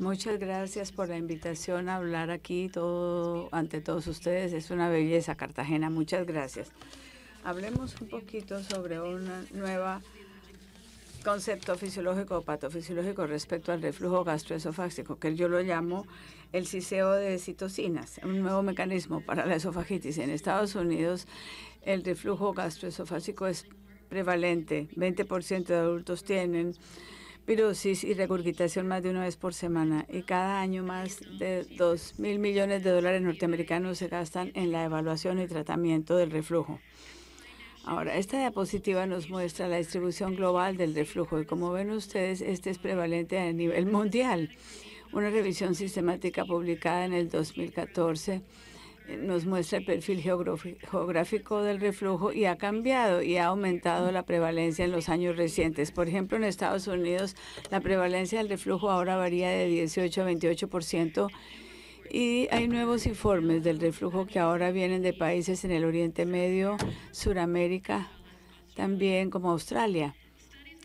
Muchas gracias por la invitación a hablar aquí todo, ante todos ustedes. Es una belleza, Cartagena. Muchas gracias. Hablemos un poquito sobre un nuevo concepto fisiológico o patofisiológico respecto al reflujo gastroesofágico, que yo lo llamo el siseo de citocinas, un nuevo mecanismo para la esofagitis. En Estados Unidos, el reflujo gastroesofágico es prevalente. 20% de adultos tienen virosis y regurgitación más de una vez por semana. Y cada año más de 2 mil millones de dólares norteamericanos se gastan en la evaluación y tratamiento del reflujo. Ahora, esta diapositiva nos muestra la distribución global del reflujo y como ven ustedes, este es prevalente a nivel mundial. Una revisión sistemática publicada en el 2014 nos muestra el perfil geográfico del reflujo y ha cambiado y ha aumentado la prevalencia en los años recientes. Por ejemplo, en Estados Unidos la prevalencia del reflujo ahora varía de 18 a 28% y hay nuevos informes del reflujo que ahora vienen de países en el Oriente Medio, Suramérica, también como Australia.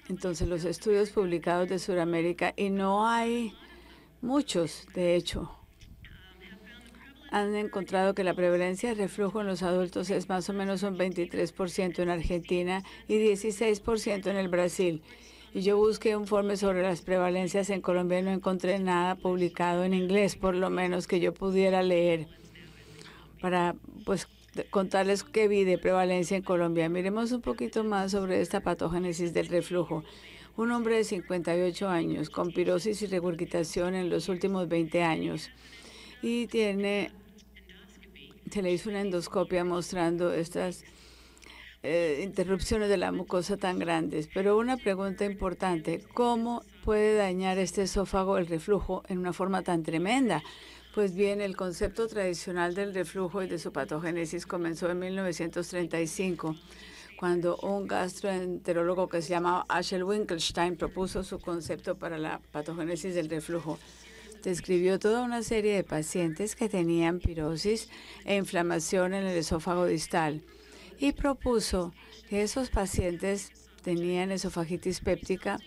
Entonces, los estudios publicados de Suramérica y no hay muchos, de hecho, han encontrado que la prevalencia de reflujo en los adultos es más o menos un 23% en Argentina y 16% en el Brasil. Y yo busqué un informe sobre las prevalencias en Colombia y no encontré nada publicado en inglés, por lo menos que yo pudiera leer para pues contarles qué vi de prevalencia en Colombia. Miremos un poquito más sobre esta patogénesis del reflujo. Un hombre de 58 años con pirosis y regurgitación en los últimos 20 años y tiene se le hizo una endoscopia mostrando estas eh, interrupciones de la mucosa tan grandes. Pero una pregunta importante, ¿cómo puede dañar este esófago el reflujo en una forma tan tremenda? Pues bien, el concepto tradicional del reflujo y de su patogénesis comenzó en 1935, cuando un gastroenterólogo que se llamaba Ashel Winkelstein propuso su concepto para la patogénesis del reflujo describió toda una serie de pacientes que tenían pirosis e inflamación en el esófago distal y propuso que esos pacientes tenían esofagitis péptica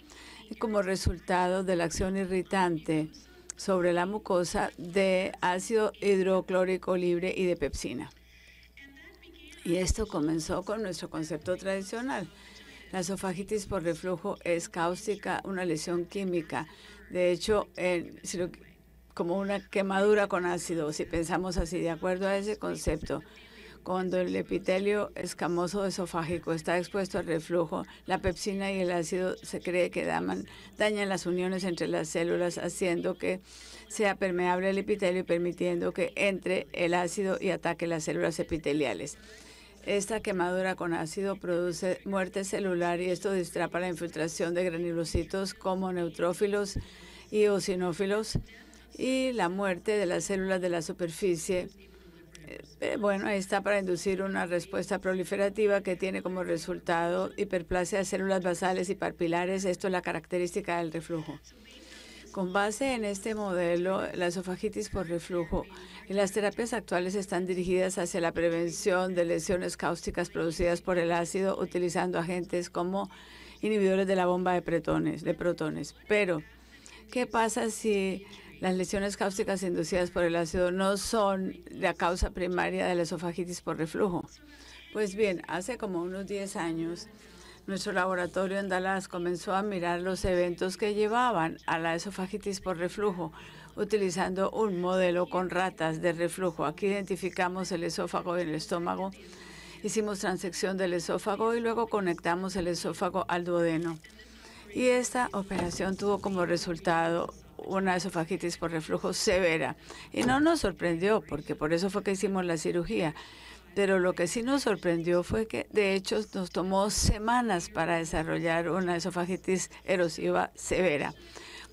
como resultado de la acción irritante sobre la mucosa de ácido hidroclórico libre y de pepsina. Y esto comenzó con nuestro concepto tradicional. La esofagitis por reflujo es cáustica, una lesión química. De hecho, como una quemadura con ácido, si pensamos así, de acuerdo a ese concepto. Cuando el epitelio escamoso esofágico está expuesto al reflujo, la pepsina y el ácido se cree que dañan las uniones entre las células, haciendo que sea permeable el epitelio y permitiendo que entre el ácido y ataque las células epiteliales. Esta quemadura con ácido produce muerte celular y esto distrapa la infiltración de granulocitos como neutrófilos y eosinófilos y la muerte de las células de la superficie. Eh, eh, bueno, ahí está para inducir una respuesta proliferativa que tiene como resultado hiperplasia de células basales y parpilares. Esto es la característica del reflujo. Con base en este modelo, la esofagitis por reflujo y las terapias actuales están dirigidas hacia la prevención de lesiones cáusticas producidas por el ácido utilizando agentes como inhibidores de la bomba de protones. De protones. Pero, ¿qué pasa si las lesiones cáusticas inducidas por el ácido no son la causa primaria de la esofagitis por reflujo. Pues bien, hace como unos 10 años, nuestro laboratorio en Dallas comenzó a mirar los eventos que llevaban a la esofagitis por reflujo utilizando un modelo con ratas de reflujo. Aquí identificamos el esófago y el estómago, hicimos transección del esófago y luego conectamos el esófago al duodeno. Y esta operación tuvo como resultado una esofagitis por reflujo severa. Y no nos sorprendió, porque por eso fue que hicimos la cirugía. Pero lo que sí nos sorprendió fue que, de hecho, nos tomó semanas para desarrollar una esofagitis erosiva severa.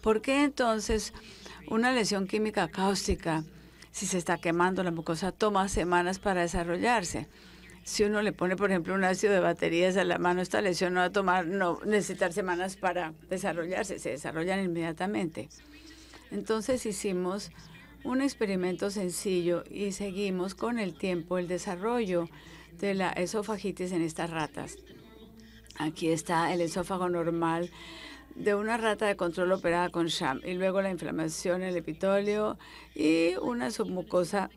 ¿Por qué entonces una lesión química cáustica, si se está quemando la mucosa, toma semanas para desarrollarse? si uno le pone, por ejemplo, un ácido de baterías a la mano, esta lesión no va a tomar, no necesitar semanas para desarrollarse, se desarrollan inmediatamente. Entonces hicimos un experimento sencillo y seguimos con el tiempo el desarrollo de la esofagitis en estas ratas. Aquí está el esófago normal de una rata de control operada con sham y luego la inflamación, el epitolio y una submucosa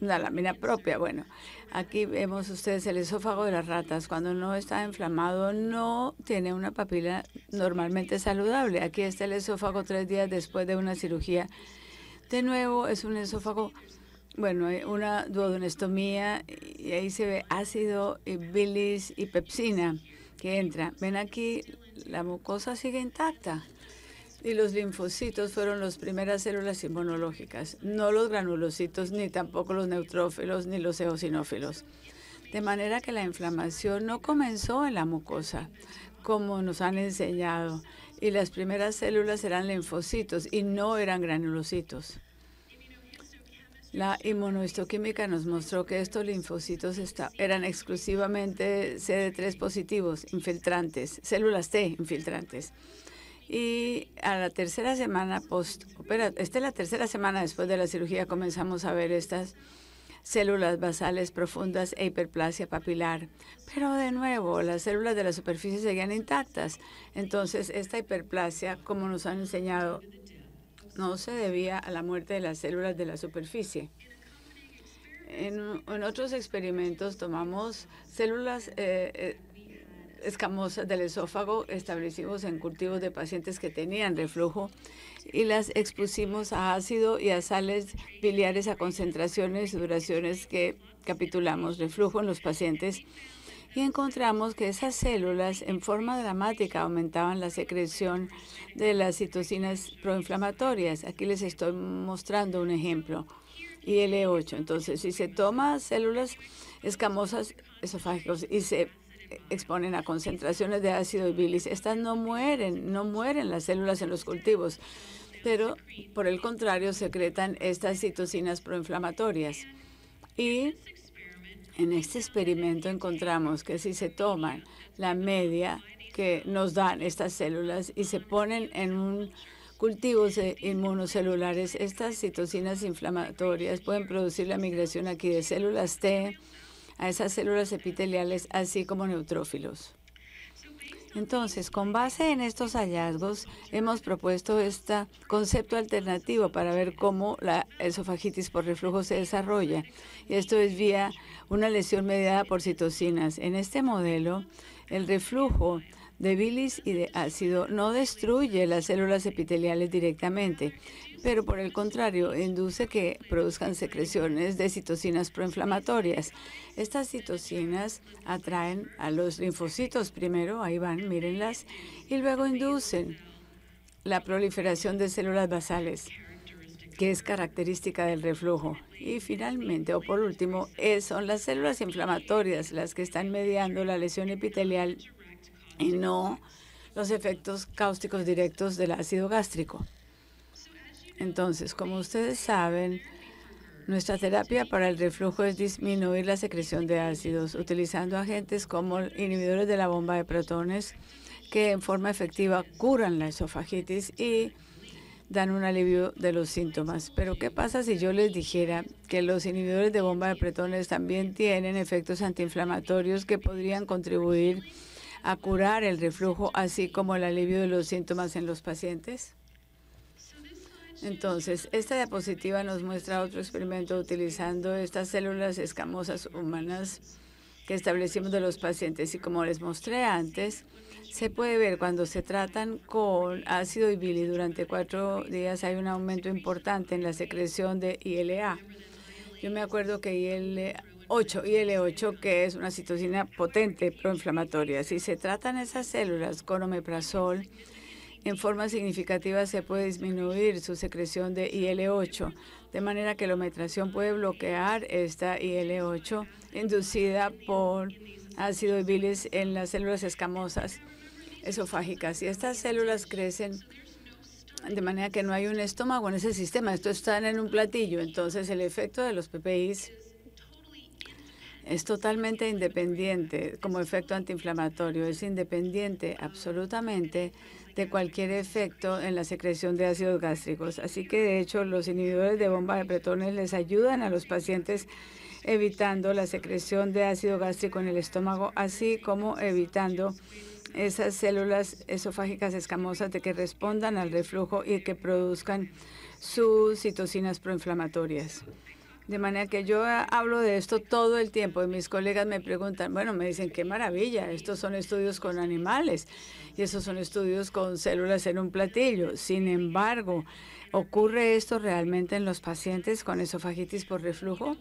la lámina propia. Bueno, aquí vemos ustedes el esófago de las ratas. Cuando no está inflamado, no tiene una papila normalmente saludable. Aquí está el esófago tres días después de una cirugía. De nuevo, es un esófago, bueno, eh, una duodenostomía y ahí se ve ácido y bilis y pepsina que entra. Ven aquí, la mucosa sigue intacta y los linfocitos fueron las primeras células inmunológicas, no los granulocitos, ni tampoco los neutrófilos, ni los eosinófilos. De manera que la inflamación no comenzó en la mucosa, como nos han enseñado, y las primeras células eran linfocitos y no eran granulocitos. La inmunohistoquímica nos mostró que estos linfocitos eran exclusivamente CD3 positivos, infiltrantes, células T infiltrantes. Y a la tercera semana post la tercera semana después de la cirugía, comenzamos a ver estas células basales profundas e hiperplasia papilar. Pero de nuevo, las células de la superficie seguían intactas. Entonces, esta hiperplasia, como nos han enseñado, no se debía a la muerte de las células de la superficie. En, otros experimentos tomamos células eh, eh, escamosas del esófago establecimos en cultivos de pacientes que tenían reflujo y las expusimos a ácido y a sales biliares a concentraciones y duraciones que capitulamos reflujo en los pacientes y encontramos que esas células en forma dramática aumentaban la secreción de las citocinas proinflamatorias. Aquí les estoy mostrando un ejemplo. IL-8. Entonces, si se toma células escamosas esofágicas y se exponen a concentraciones de ácido bilis. Estas no mueren, no mueren las células en los cultivos, pero por el contrario secretan estas citocinas proinflamatorias. Y en este experimento encontramos que si se toman la media que nos dan estas células y se ponen en un cultivos inmunocelulares, estas citocinas inflamatorias pueden producir la migración aquí de células T a esas células epiteliales, así como neutrófilos. Entonces, con base en estos hallazgos, hemos propuesto este concepto alternativo para ver cómo la esofagitis por reflujo se desarrolla. Y esto es vía una lesión mediada por citocinas. En este modelo, el reflujo de bilis y de ácido no destruye las células epiteliales directamente, pero por el contrario, induce que produzcan secreciones de citocinas proinflamatorias. Estas citocinas atraen a los linfocitos primero, ahí van, mírenlas, y luego inducen la proliferación de células basales que es característica del reflujo. Y finalmente, o por último, eh, son las células inflamatorias las que están mediando la lesión epitelial y no los efectos cáusticos directos del ácido gástrico. Entonces, como ustedes saben, nuestra terapia para el reflujo es disminuir la secreción de ácidos utilizando agentes como inhibidores de la bomba de protones que en forma efectiva curan la esofagitis y dan un alivio de los síntomas. Pero ¿qué pasa si yo les dijera que los inhibidores de bomba de protones también tienen efectos antiinflamatorios que podrían contribuir a curar el reflujo, así como el alivio de los síntomas en los pacientes? Entonces, esta diapositiva nos muestra otro experimento utilizando estas células escamosas humanas que establecimos de los pacientes. Y como les mostré antes, se puede ver cuando se tratan con ácido y bili durante cuatro días hay un aumento importante en la secreción de ILA. Yo me acuerdo que ILA. 8, IL-8, que es una citocina potente proinflamatoria. Si se tratan esas células con omeprazol, en forma significativa se puede disminuir su secreción de IL-8, de manera que la ometración puede bloquear esta IL-8 inducida por ácido bilis en las células escamosas esofágicas. Y estas células crecen de manera que no hay un estómago en ese sistema. Esto está en un platillo. Entonces, el efecto de los PPIs es totalmente independiente como efecto antiinflamatorio. Es independiente absolutamente de cualquier efecto en la secreción de ácidos gástricos. Así que, de hecho, los inhibidores de bomba de pretones les ayudan a los pacientes evitando la secreción de ácido gástrico en el estómago, así como evitando esas células esofágicas escamosas de que respondan al reflujo y que produzcan sus citocinas proinflamatorias. De manera que yo ah, hablo de esto todo el tiempo y mis colegas me preguntan, bueno, me dicen, qué maravilla, estos son estudios con animales y esos son estudios con células en un platillo. Sin embargo, ¿ocurre esto realmente en los pacientes con esofagitis por reflujo?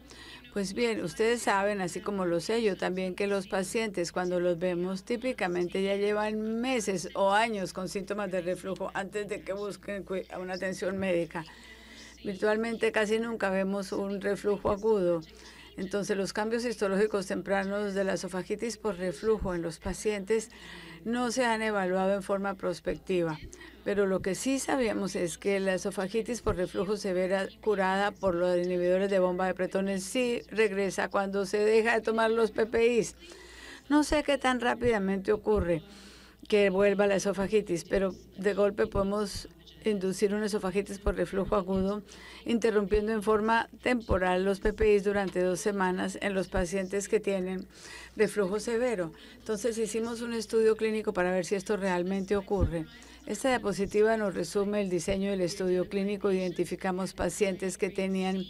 Pues bien, ustedes saben, así como lo sé yo también, que los pacientes cuando los vemos típicamente ya llevan meses o años con síntomas de reflujo antes de que busquen una atención médica. Virtualmente casi nunca vemos un reflujo agudo. Entonces, los cambios histológicos tempranos de la esofagitis por reflujo en los pacientes no se han evaluado en forma prospectiva. Pero lo que sí sabíamos es que la esofagitis por reflujo severa curada por los inhibidores de bomba de protones sí regresa cuando se deja de tomar los PPIs. No sé qué tan rápidamente ocurre que vuelva la esofagitis, pero de golpe podemos inducir una esofagitis por reflujo agudo, interrumpiendo en forma temporal los PPIs durante dos semanas en los pacientes que tienen reflujo severo. Entonces hicimos un estudio clínico para ver si esto realmente ocurre. Esta diapositiva nos resume el diseño del estudio clínico. Identificamos pacientes que tenían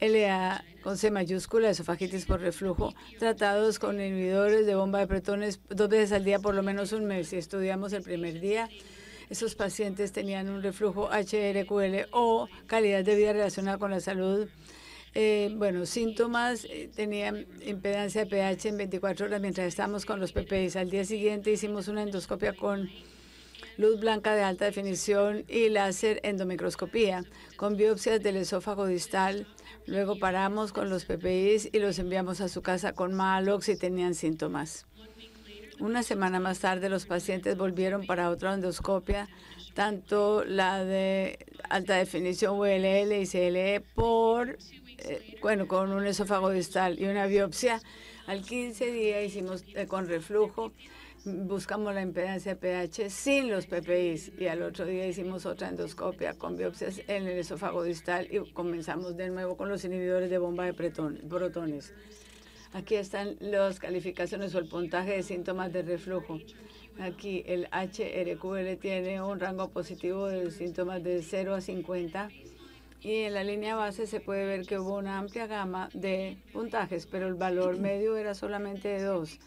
LA con C mayúscula, esofagitis por reflujo, tratados con inhibidores de bomba de protones dos veces al día por lo menos un mes. Y estudiamos el primer día, esos pacientes tenían un reflujo HRQL o calidad de vida relacionada con la salud. Eh, bueno, síntomas, eh, tenían impedancia de pH en 24 horas mientras estábamos con los PPIs. Al día siguiente hicimos una endoscopia con luz blanca de alta definición y láser endomicroscopía con biopsias del esófago distal. Luego paramos con los PPIs y los enviamos a su casa con Malox si tenían síntomas. Una semana más tarde, los pacientes volvieron para otra endoscopia, tanto la de alta definición ULL y CLE por, eh, bueno, con un esófago distal y una biopsia. Al 15 días hicimos eh, con reflujo, buscamos la impedancia de pH sin los PPIs y al otro día hicimos otra endoscopia con biopsias en el esófago distal y comenzamos de nuevo con los inhibidores de bomba de protones. Aquí están las calificaciones o el puntaje de síntomas de reflujo. Aquí el HRQL tiene un rango positivo de síntomas de 0 a 50 y en la línea base se puede ver que hubo una amplia gama de puntajes, pero el valor medio era solamente de 2.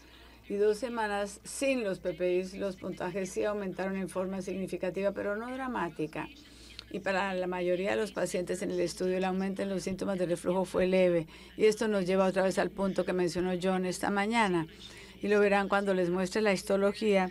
Y dos semanas sin los PPIs, los puntajes sí aumentaron en forma significativa, pero no dramática y para la mayoría de los pacientes en el estudio el aumento en los síntomas de reflujo fue leve. Y esto nos lleva otra vez al punto que mencionó John esta mañana. Y lo verán cuando les muestre la histología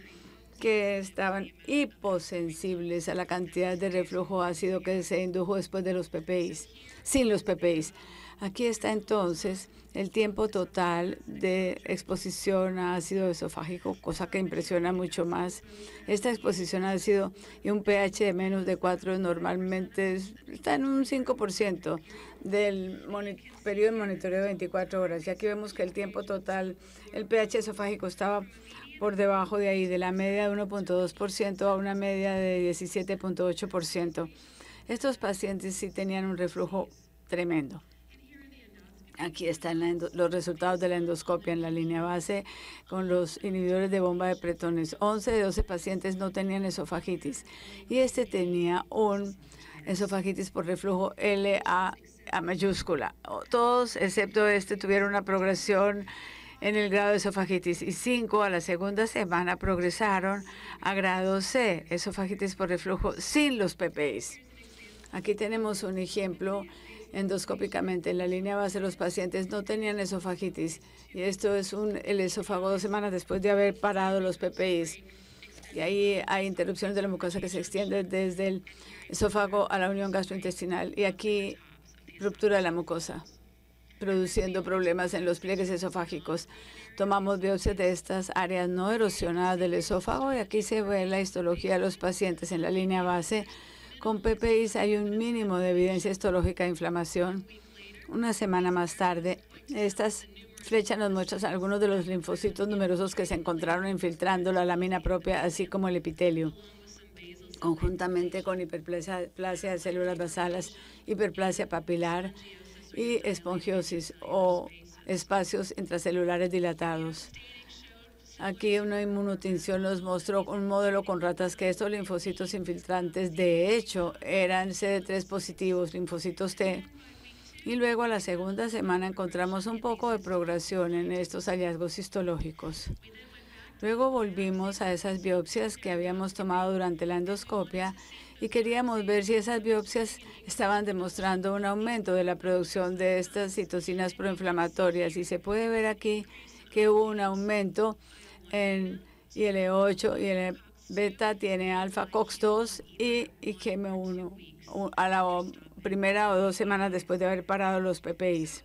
que estaban hiposensibles a la cantidad de reflujo ácido que se indujo después de los PPIs, sin los PPIs. Aquí está entonces el tiempo total de exposición a ácido esofágico, cosa que impresiona mucho más. Esta exposición a ácido y un pH de menos de 4 normalmente está en un 5% del periodo de monitoreo de 24 horas. Y aquí vemos que el tiempo total, el pH esofágico estaba por debajo de ahí, de la media de 1.2% a una media de 17.8%. Estos pacientes sí tenían un reflujo tremendo. Aquí están los resultados de la endoscopia en la línea base con los inhibidores de bomba de pretones. 11 de 12 pacientes no tenían esofagitis y este tenía un esofagitis por reflujo LA a mayúscula. Todos, excepto este, tuvieron una progresión en el grado de esofagitis y 5 a la segunda semana progresaron a grado C, esofagitis por reflujo sin los PPIs. Aquí tenemos un ejemplo endoscópicamente. En la línea base, los pacientes no tenían esofagitis. Y esto es un, el esófago dos semanas después de haber parado los PPIs. Y ahí hay interrupciones de la mucosa que se extiende desde el esófago a la unión gastrointestinal. Y aquí ruptura de la mucosa, produciendo problemas en los pliegues esofágicos. Tomamos biopsias de estas áreas no erosionadas del esófago y aquí se ve la histología de los pacientes en la línea base con PPIs hay un mínimo de evidencia histológica de inflamación. Una semana más tarde, estas flechas nos muestran algunos de los linfocitos numerosos que se encontraron infiltrando la lámina propia, así como el epitelio, conjuntamente con hiperplasia de células basales, hiperplasia papilar y espongiosis o espacios intracelulares dilatados. Aquí una inmunotinción nos mostró un modelo con ratas que estos linfocitos infiltrantes, de hecho, eran CD3 positivos, linfocitos T. Y luego a la segunda semana encontramos un poco de progresión en estos hallazgos histológicos. Luego volvimos a esas biopsias que habíamos tomado durante la endoscopia y queríamos ver si esas biopsias estaban demostrando un aumento de la producción de estas citocinas proinflamatorias. Y se puede ver aquí que hubo un aumento en IL-8 y el beta tiene alfa COX-2 y IgM1 a la primera o dos semanas después de haber parado los PPIs.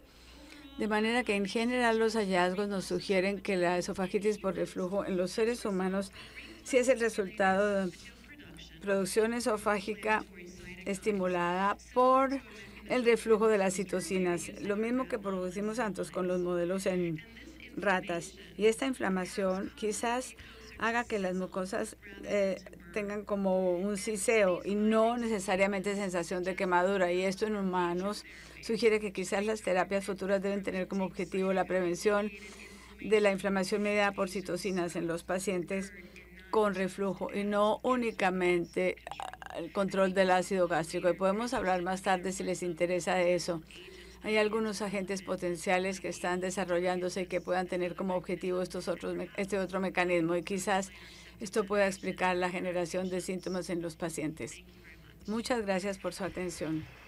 De manera que en general los hallazgos nos sugieren que la esofagitis por reflujo en los seres humanos sí es el resultado de producción esofágica estimulada por el reflujo de las citocinas, lo mismo que producimos antes con los modelos en ratas. Y esta inflamación quizás haga que las mucosas eh, tengan como un siseo y no necesariamente sensación de quemadura. Y esto en humanos sugiere que quizás las terapias futuras deben tener como objetivo la prevención de la inflamación mediada por citocinas en los pacientes con reflujo y no únicamente el control del ácido gástrico. Y podemos hablar más tarde si les interesa de eso. Hay algunos agentes potenciales que están desarrollándose y que puedan tener como objetivo este otro mecanismo y quizás esto pueda explicar la generación de síntomas en los pacientes. Muchas gracias por su atención.